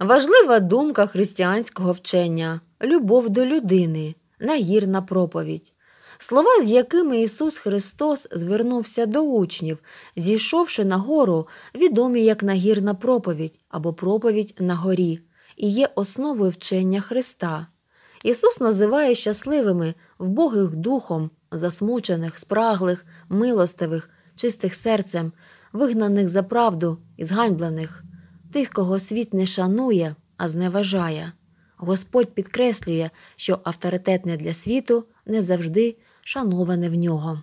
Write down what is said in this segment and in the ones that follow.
Важлива думка християнського вчення любов до людини, нагірна проповідь. Слова, з якими Ісус Христос звернувся до учнів, зійшовши на гору, відомі як нагірна проповідь або проповідь на горі, і є основою вчення Христа. Ісус називає щасливими, вбогих духом, засмучених, спраглих, милостивих, чистих серцем, вигнаних за правду і зганьблених тих, кого світ не шанує, а зневажає. Господь підкреслює, що авторитетне для світу не завжди шановане в нього.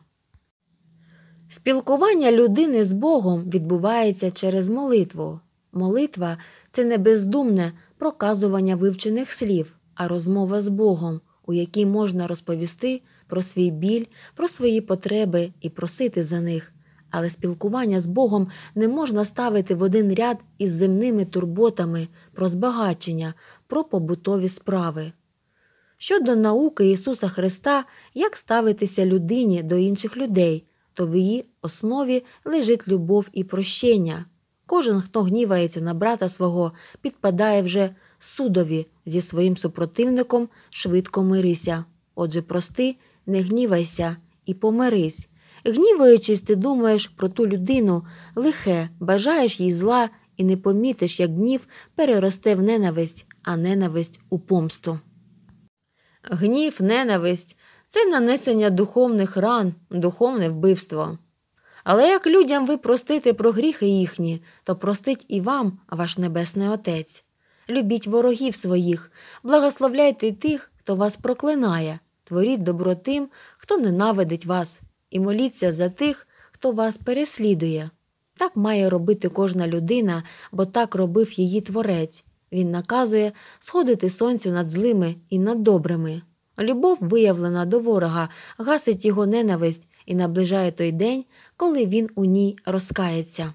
Спілкування людини з Богом відбувається через молитву. Молитва це не бездумне проказування вивчених слів, а розмова з Богом, у якій можна розповісти про свій біль, про свої потреби і просити за них але спілкування з Богом не можна ставити в один ряд із земними турботами про збагачення, про побутові справи. Щодо науки Ісуса Христа, як ставитися людині до інших людей, то в її основі лежить любов і прощення. Кожен, хто гнівається на брата свого, підпадає вже судові зі своїм супротивником швидко мирися. Отже, прости, не гнівайся і помирись. Гніваючись, ти думаєш про ту людину лихе, бажаєш їй зла і не помітиш, як гнів переросте в ненависть, а ненависть у помсту. Гнів, ненависть це нанесення духовних ран, духовне вбивство. Але як людям ви простите про гріхи їхні, то простить і вам ваш Небесний Отець. Любіть ворогів своїх, благословляйте тих, хто вас проклинає, творіть добро тим, хто ненавидить вас і моліться за тих, хто вас переслідує. Так має робити кожна людина, бо так робив її творець. Він наказує сходити сонцю над злими і над добрими. Любов, виявлена до ворога, гасить його ненависть і наближає той день, коли він у ній розкається.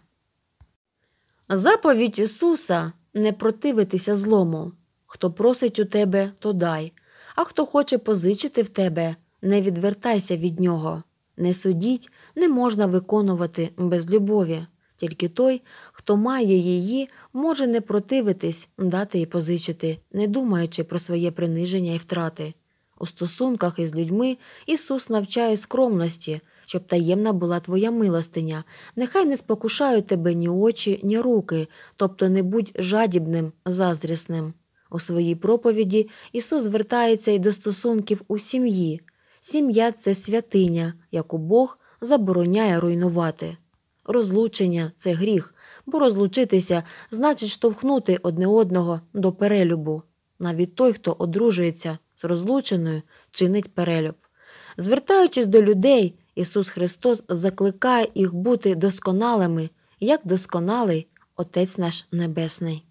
Заповідь Ісуса не противитися злому. Хто просить у тебе, то дай, а хто хоче позичити в тебе, не відвертайся від нього. Не судіть, не можна виконувати без любові. Тільки той, хто має її, може не противитись, дати і позичити, не думаючи про своє приниження і втрати. У стосунках із людьми Ісус навчає скромності, щоб таємна була твоя милостиня. Нехай не спокушають тебе ні очі, ні руки, тобто не будь жадібним, заздрісним. У своїй проповіді Ісус звертається і до стосунків у сім'ї. Сім'я це святиня, яку Бог забороняє руйнувати. Розлучення це гріх, бо розлучитися значить штовхнути одне одного до перелюбу. Навіть той, хто одружується з розлученою, чинить перелюб. Звертаючись до людей, Ісус Христос закликає їх бути досконалими, як досконалий Отець наш Небесний.